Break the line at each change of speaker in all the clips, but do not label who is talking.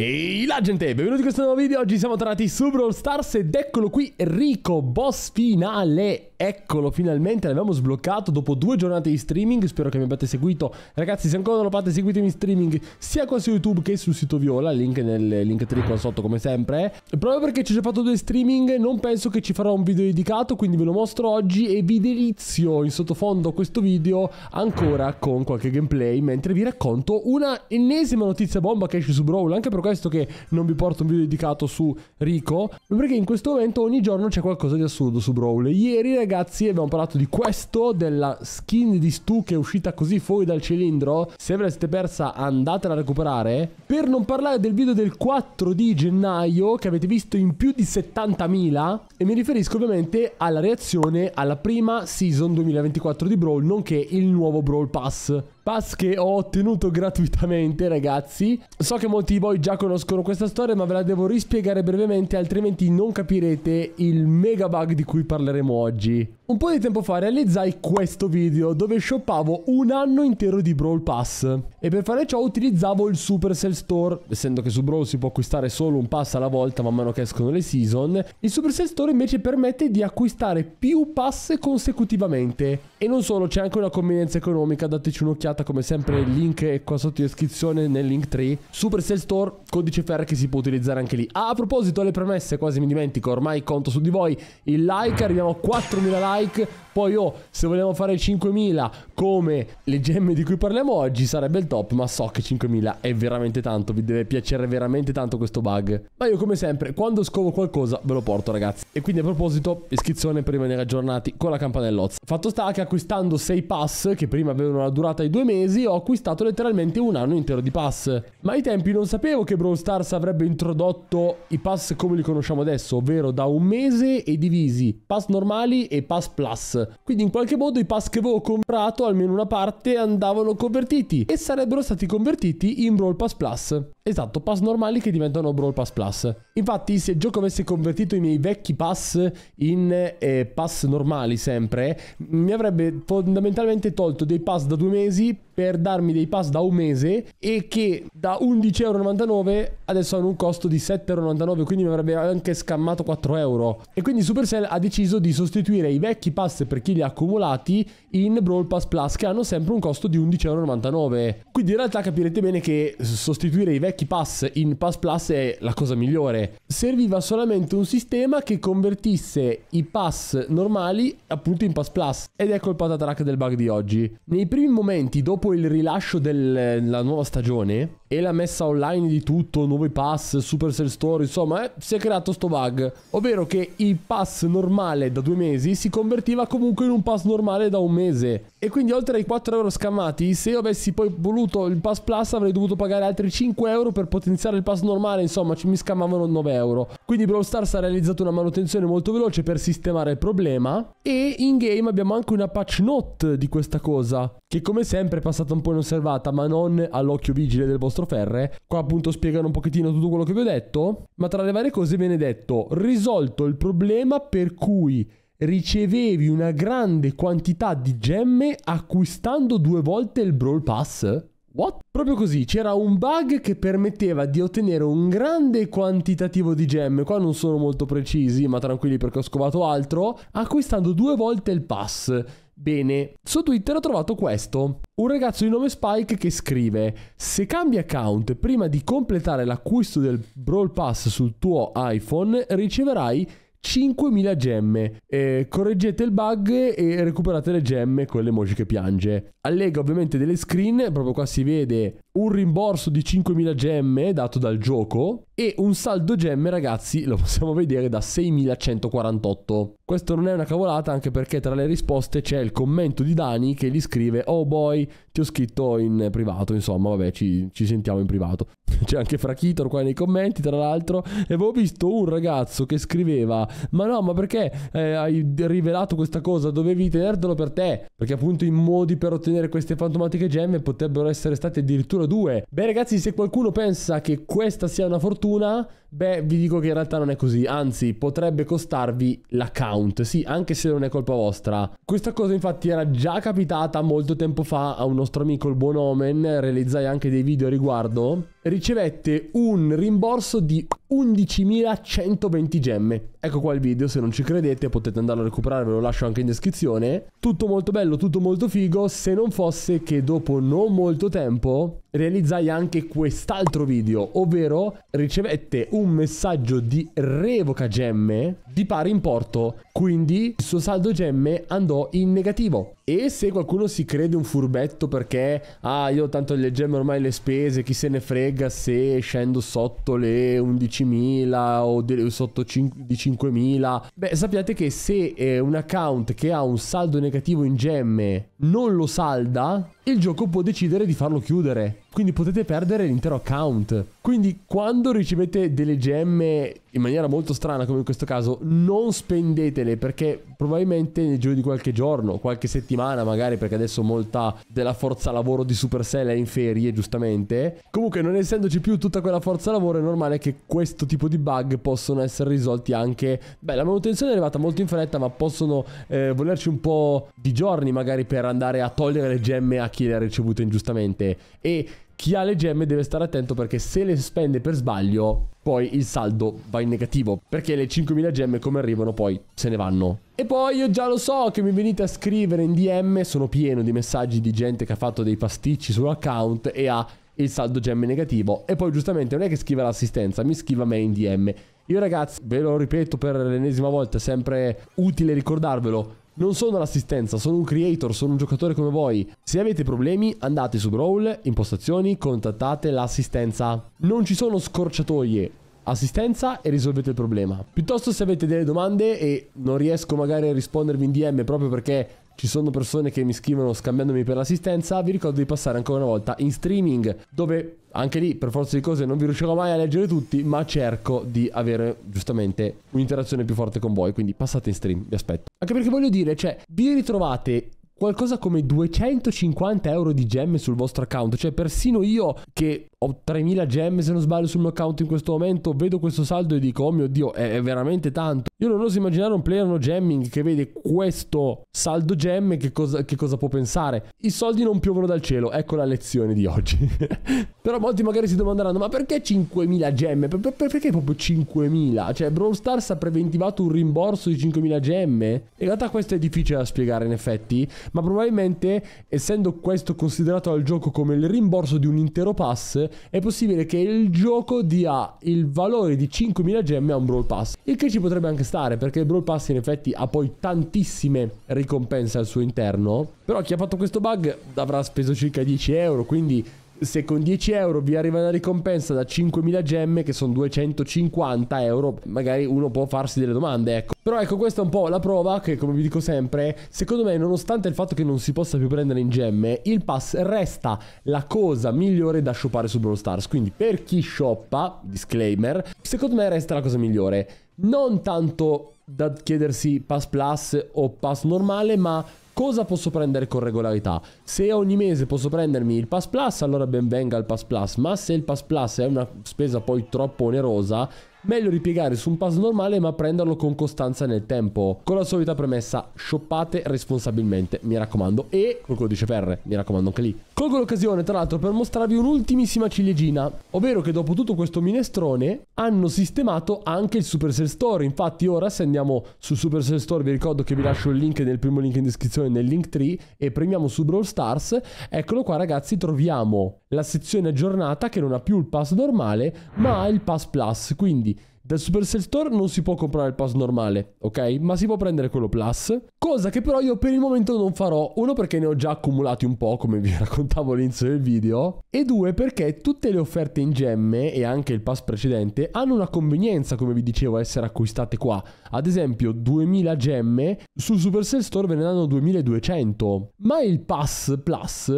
Ehi la gente, benvenuti in questo nuovo video, oggi siamo tornati su Brawl Stars ed eccolo qui Rico, boss finale Eccolo finalmente, l'abbiamo sbloccato dopo due giornate di streaming, spero che mi abbiate seguito Ragazzi se ancora non lo fate seguitemi in streaming sia qua su YouTube che sul sito Viola, link nel link tree qua sotto come sempre Proprio perché ci ho già fatto due streaming non penso che ci farò un video dedicato, quindi ve lo mostro oggi E vi delizio in sottofondo questo video ancora con qualche gameplay Mentre vi racconto una ennesima notizia bomba che esce su Brawl, anche per questo che non vi porto un video dedicato su Rico, perché in questo momento ogni giorno c'è qualcosa di assurdo su Brawl. Ieri ragazzi abbiamo parlato di questo, della skin di Stu che è uscita così fuori dal cilindro, se ve l'avete persa andatela a recuperare, per non parlare del video del 4 di gennaio che avete visto in più di 70.000 e mi riferisco ovviamente alla reazione alla prima season 2024 di Brawl, nonché il nuovo Brawl Pass. Pass che ho ottenuto gratuitamente ragazzi So che molti di voi già conoscono questa storia ma ve la devo rispiegare brevemente altrimenti non capirete il mega bug di cui parleremo oggi Un po' di tempo fa realizzai questo video dove shoppavo un anno intero di Brawl Pass E per fare ciò utilizzavo il Supercell Store Essendo che su Brawl si può acquistare solo un pass alla volta man mano che escono le season Il Supercell Store invece permette di acquistare più pass consecutivamente E non solo c'è anche una convenienza economica dateci un'occhiata caricata come sempre il link è qua sotto in descrizione nel link 3. Supercell Store, codice FR che si può utilizzare anche lì. Ah, a proposito, le premesse, quasi mi dimentico, ormai conto su di voi. Il like, arriviamo a 4.000 like. Poi oh, se vogliamo fare 5.000 come le gemme di cui parliamo oggi sarebbe il top, ma so che 5.000 è veramente tanto, vi deve piacere veramente tanto questo bug. Ma io come sempre, quando scovo qualcosa ve lo porto ragazzi. E quindi a proposito, iscrizione per rimanere aggiornati con la campanellozza. Fatto sta che acquistando 6 pass, che prima avevano una durata di 2 mesi ho acquistato letteralmente un anno intero di pass. Ma ai tempi non sapevo che Brawl Stars avrebbe introdotto i pass come li conosciamo adesso, ovvero da un mese e divisi, pass normali e pass plus. Quindi in qualche modo i pass che avevo comprato, almeno una parte, andavano convertiti e sarebbero stati convertiti in Brawl Pass Plus. Esatto, pass normali che diventano Brawl Pass Plus. Infatti, se il gioco avesse convertito i miei vecchi pass in eh, pass normali sempre, mi avrebbe fondamentalmente tolto dei pass da due mesi per darmi dei pass da un mese e che da 11,99€ adesso hanno un costo di 7,99€, quindi mi avrebbe anche scammato 4€. E quindi Supercell ha deciso di sostituire i vecchi pass per chi li ha accumulati in Brawl Pass Plus che hanno sempre un costo di 11,99€. Quindi in realtà capirete bene che sostituire i vecchi vecchi pass in Pass Plus è la cosa migliore. Serviva solamente un sistema che convertisse i pass normali appunto in Pass Plus. Ed ecco il patatrack del bug di oggi. Nei primi momenti dopo il rilascio della nuova stagione, e la messa online di tutto, nuovi pass, super Supercell Store, insomma, eh, si è creato sto bug. Ovvero che il pass normale da due mesi si convertiva comunque in un pass normale da un mese. E quindi oltre ai 4 euro scammati, se io avessi poi voluto il pass plus avrei dovuto pagare altri 5 euro per potenziare il pass normale, insomma ci mi scammavano 9 euro. Quindi Brawl Stars ha realizzato una manutenzione molto veloce per sistemare il problema e in game abbiamo anche una patch note di questa cosa, che come sempre è passata un po' inosservata ma non all'occhio vigile del vostro Ferre. Qua appunto spiegano un pochettino tutto quello che vi ho detto, ma tra le varie cose viene detto risolto il problema per cui ricevevi una grande quantità di gemme acquistando due volte il Brawl Pass? What? Proprio così, c'era un bug che permetteva di ottenere un grande quantitativo di gemme, qua non sono molto precisi, ma tranquilli perché ho scovato altro, acquistando due volte il pass. Bene, su Twitter ho trovato questo. Un ragazzo di nome Spike che scrive: Se cambi account prima di completare l'acquisto del Brawl Pass sul tuo iPhone, riceverai 5.000 gemme. Eh, correggete il bug e recuperate le gemme con le emoji che piange. Allega ovviamente delle screen, proprio qua si vede un rimborso di 5.000 gemme dato dal gioco, e un saldo gemme ragazzi lo possiamo vedere da 6148. Questo non è una cavolata anche perché tra le risposte c'è il commento di Dani che gli scrive oh boy ti ho scritto in privato insomma vabbè ci, ci sentiamo in privato. C'è anche Frachitor qua nei commenti tra l'altro e avevo visto un ragazzo che scriveva ma no ma perché eh, hai rivelato questa cosa dovevi tenertelo per te perché appunto i modi per ottenere queste fantomatiche gemme potrebbero essere stati addirittura due. Beh ragazzi se qualcuno pensa che questa sia una fortuna fortuna, beh, vi dico che in realtà non è così, anzi potrebbe costarvi l'account, sì, anche se non è colpa vostra. Questa cosa infatti era già capitata molto tempo fa a un nostro amico il buon Omen, realizzai anche dei video a riguardo ricevette un rimborso di 11.120 gemme. Ecco qua il video, se non ci credete potete andarlo a recuperare, ve lo lascio anche in descrizione. Tutto molto bello, tutto molto figo, se non fosse che dopo non molto tempo realizzai anche quest'altro video, ovvero ricevette un messaggio di revoca gemme di pari importo, quindi il suo saldo gemme andò in negativo. E se qualcuno si crede un furbetto perché, ah io tanto le gemme ormai le spese, chi se ne frega, regga se scendo sotto le 11.000 o de- sotto cin- di 5.000. Beh, sappiate che se eh, un account che ha un saldo negativo in gemme non lo salda, il gioco può decidere di farlo chiudere. Quindi potete perdere l'intero account. Quindi quando ricevete delle gemme in maniera molto strana, come in questo caso, non spendetele perché probabilmente nel giro di qualche giorno, qualche settimana magari, perché adesso molta della forza lavoro di Supercell è in ferie, giustamente. Comunque, non essendoci più tutta quella forza lavoro, è normale che questo tipo di bug possono essere risolti anche. Beh, la manutenzione è arrivata molto in fretta, ma possono eh, volerci un po' di giorni magari per andare a togliere le gemme a chi chi le ha ricevute ingiustamente e chi ha le gemme deve stare attento perché se le spende per sbaglio poi il saldo va in negativo perché le 5000 gemme come arrivano poi se ne vanno. E poi io già lo so che mi venite a scrivere in DM, sono pieno di messaggi di gente che ha fatto dei pasticci sull'account e ha il saldo gemme negativo e poi giustamente non è che scrive l'assistenza, mi scrive a me in DM. Io ragazzi, ve lo ripeto per l'ennesima volta, sempre utile ricordarvelo, non sono l'assistenza, sono un creator, sono un giocatore come voi. Se avete problemi andate su Brawl, impostazioni, contattate l'assistenza. Non ci sono scorciatoie, assistenza e risolvete il problema. Piuttosto se avete delle domande e non riesco magari a rispondervi in DM proprio perché ci sono persone che mi scrivono scambiandomi per l'assistenza, vi ricordo di passare ancora una volta in streaming dove anche lì, per forza di cose, non vi riuscirò mai a leggere tutti, ma cerco di avere, giustamente, un'interazione più forte con voi. Quindi passate in stream, vi aspetto. Anche perché voglio dire, cioè, vi ritrovate qualcosa come 250 euro di gemme sul vostro account. Cioè, persino io che ho 3000 gemme se non sbaglio sul mio account in questo momento, vedo questo saldo e dico oh mio dio è, è veramente tanto. Io non oso immaginare un player no jamming che vede questo saldo gemme che cosa, che cosa può pensare. I soldi non piovono dal cielo, ecco la lezione di oggi. Però molti magari si domanderanno ma perché 5000 gemme? Per, per, perché proprio 5000? Cioè Brawl Stars ha preventivato un rimborso di 5000 gemme? In realtà questo è difficile da spiegare in effetti, ma probabilmente essendo questo considerato al gioco come il rimborso di un intero pass, è possibile che il gioco dia il valore di 5.000 gemme a un Brawl Pass. Il che ci potrebbe anche stare, perché il Brawl Pass in effetti ha poi tantissime ricompense al suo interno. Però chi ha fatto questo bug avrà speso circa 10 euro, quindi se con 10 euro vi arriva una ricompensa da 5.000 gemme, che sono 250 euro, magari uno può farsi delle domande, ecco. Però ecco, questa è un po' la prova che, come vi dico sempre, secondo me, nonostante il fatto che non si possa più prendere in gemme, il pass resta la cosa migliore da shoppare su Brawl Stars. Quindi, per chi shoppa, disclaimer, secondo me resta la cosa migliore. Non tanto da chiedersi pass plus o pass normale, ma Cosa posso prendere con regolarità? Se ogni mese posso prendermi il Pass Plus, allora ben venga il Pass Plus, ma se il Pass Plus è una spesa poi troppo onerosa, Meglio ripiegare su un pass normale ma prenderlo con costanza nel tempo. Con la solita premessa, shoppate responsabilmente, mi raccomando. E col codice PR, mi raccomando anche lì. Colgo l'occasione tra l'altro per mostrarvi un'ultimissima ciliegina, ovvero che dopo tutto questo minestrone hanno sistemato anche il Super Sale Store. Infatti ora se andiamo sul Super Sale Store vi ricordo che vi lascio il link nel primo link in descrizione nel link 3 e premiamo su Brawl Stars, eccolo qua ragazzi troviamo la sezione aggiornata che non ha più il pass normale ma ha il pass plus, quindi dal Supercell Store non si può comprare il pass normale, ok? Ma si può prendere quello Plus, cosa che però io per il momento non farò, uno perché ne ho già accumulati un po', come vi raccontavo all'inizio del video, e due perché tutte le offerte in gemme e anche il pass precedente hanno una convenienza, come vi dicevo, essere acquistate qua. Ad esempio, 2000 gemme, sul Supercell Store ve ne danno 2200, ma il pass Plus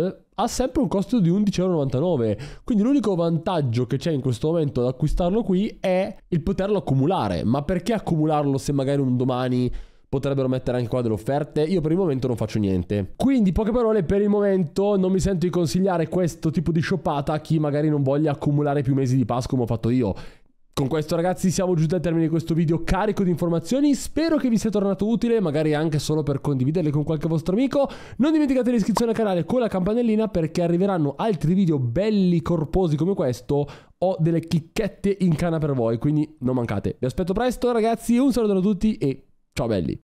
ha sempre un costo di 11,99€. Quindi l'unico vantaggio che c'è in questo momento ad acquistarlo qui è il poterlo accumulare. Ma perché accumularlo se magari un domani potrebbero mettere anche qua delle offerte. Io per il momento non faccio niente. Quindi, poche parole, per il momento non mi sento di consigliare questo tipo di shoppata a chi magari non voglia accumulare più mesi di Pasqua come ho fatto io. Con questo ragazzi siamo giunti al termine di questo video carico di informazioni, spero che vi sia tornato utile, magari anche solo per condividerle con qualche vostro amico. Non dimenticate l'iscrizione al canale con la campanellina perché arriveranno altri video belli corposi come questo ho delle chicchette in canna per voi, quindi non mancate. Vi aspetto presto ragazzi, un saluto a tutti e ciao belli!